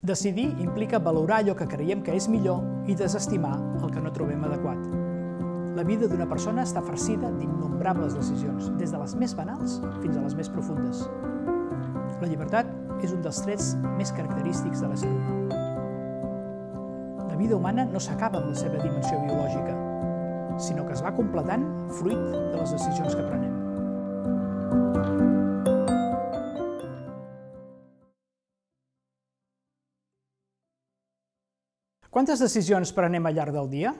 Decidir implica valorar allò que creiem que és millor i desestimar el que no trobem adequat. La vida d'una persona està farcida d'innombrables decisions, des de les més banals fins a les més profundes. La llibertat és un dels trets més característics de l'ésser humà. La vida humana no s'acaba amb la seva dimensió biològica, sinó que es va completant fruit de les decisions que prenem. Thank you. Quantes decisions prenem al llarg del dia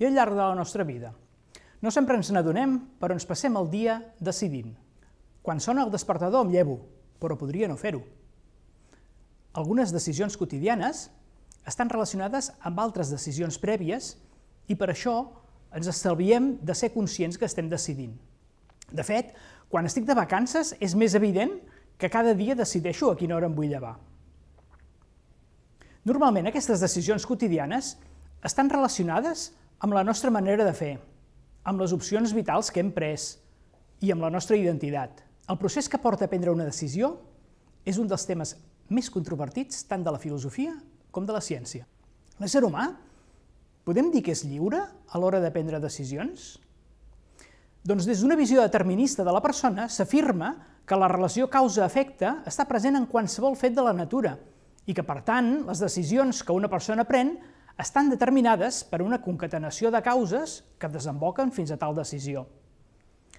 i al llarg de la nostra vida? No sempre ens n'adonem, però ens passem el dia decidint. Quan sona el despertador em llevo, però podria no fer-ho. Algunes decisions quotidianes estan relacionades amb altres decisions prèvies i per això ens estalviem de ser conscients que estem decidint. De fet, quan estic de vacances és més evident que cada dia decideixo a quina hora em vull llevar. Normalment aquestes decisions quotidianes estan relacionades amb la nostra manera de fer, amb les opcions vitals que hem pres i amb la nostra identitat. El procés que porta a prendre una decisió és un dels temes més controvertits tant de la filosofia com de la ciència. L'ésser humà podem dir que és lliure a l'hora de prendre decisions? Doncs des d'una visió determinista de la persona s'afirma que la relació causa-efecte està present en qualsevol fet de la natura, i que, per tant, les decisions que una persona pren estan determinades per una concatenació de causes que desemboquen fins a tal decisió.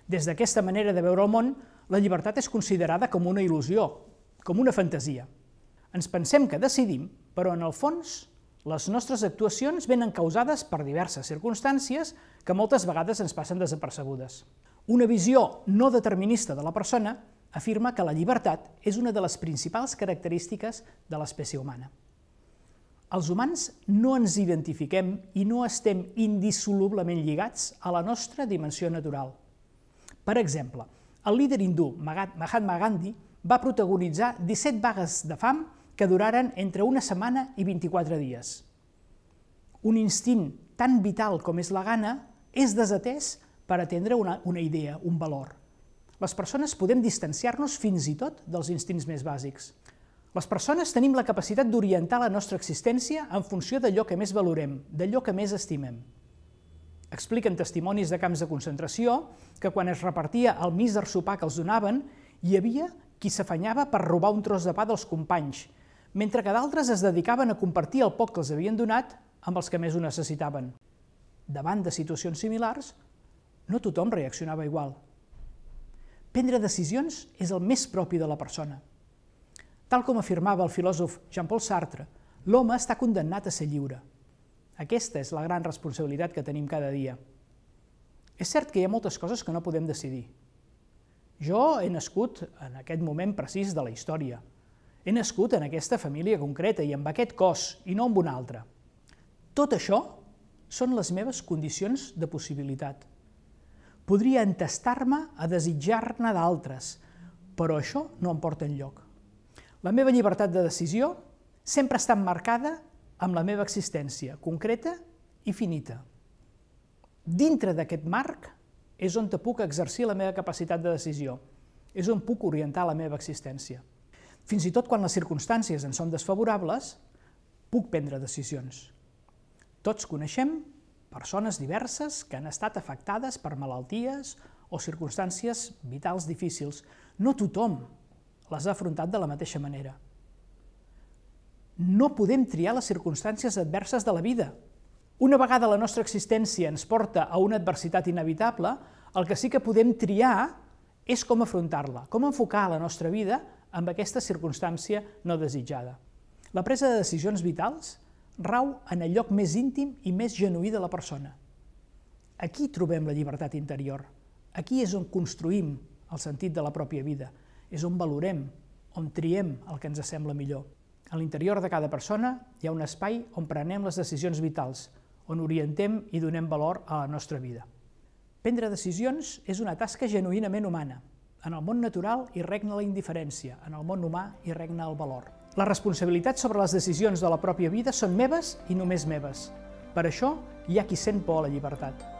Des d'aquesta manera de veure el món, la llibertat és considerada com una il·lusió, com una fantasia. Ens pensem que decidim, però en el fons les nostres actuacions venen causades per diverses circumstàncies que moltes vegades ens passen desapercebudes. Una visió no determinista de la persona afirma que la llibertat és una de les principals característiques de l'espècie humana. Els humans no ens identifiquem i no estem indissolublement lligats a la nostra dimensió natural. Per exemple, el líder hindú Mahatma Gandhi va protagonitzar 17 vagues de fam que duraren entre una setmana i 24 dies. Un instint tan vital com és la gana és desatès per atendre una, una idea, un valor les persones podem distanciar-nos fins i tot dels instints més bàsics. Les persones tenim la capacitat d'orientar la nostra existència en funció d'allò que més valorem, d'allò que més estimem. Expliquen testimonis de camps de concentració que quan es repartia el míser sopar que els donaven, hi havia qui s'afanyava per robar un tros de pa dels companys, mentre que d'altres es dedicaven a compartir el poc que els havien donat amb els que més ho necessitaven. Davant de situacions similars, no tothom reaccionava igual prendre decisions és el més propi de la persona. Tal com afirmava el filòsof Jean-Paul Sartre, l'home està condemnat a ser lliure. Aquesta és la gran responsabilitat que tenim cada dia. És cert que hi ha moltes coses que no podem decidir. Jo he nascut en aquest moment precís de la història. He nascut en aquesta família concreta i amb aquest cos, i no amb un altre. Tot això són les meves condicions de possibilitat podria entestar-me a desitjar-ne d'altres, però això no em porta enlloc. La meva llibertat de decisió sempre està emmarcada amb la meva existència, concreta i finita. Dintre d'aquest marc és on te puc exercir la meva capacitat de decisió, és on puc orientar la meva existència. Fins i tot quan les circumstàncies en són desfavorables, puc prendre decisions. Tots coneixem persones diverses que han estat afectades per malalties o circumstàncies vitals difícils. No tothom les ha afrontat de la mateixa manera. No podem triar les circumstàncies adverses de la vida. Una vegada la nostra existència ens porta a una adversitat inevitable, el que sí que podem triar és com afrontar-la, com enfocar la nostra vida amb aquesta circumstància no desitjada. La presa de decisions vitals rau en el lloc més íntim i més genuí de la persona. Aquí trobem la llibertat interior. Aquí és on construïm el sentit de la pròpia vida. És on valorem, on triem el que ens sembla millor. A l'interior de cada persona hi ha un espai on prenem les decisions vitals, on orientem i donem valor a la nostra vida. Prendre decisions és una tasca genuïnament humana. En el món natural hi regna la indiferència, en el món humà hi regna el valor. La responsabilitat sobre les decisions de la pròpia vida són meves i només meves. Per això hi ha qui sent por a la llibertat.